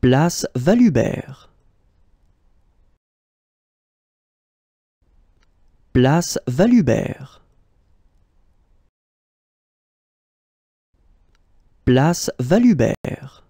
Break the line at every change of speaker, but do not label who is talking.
Place Valubert. Place Valubert. Place Valubert.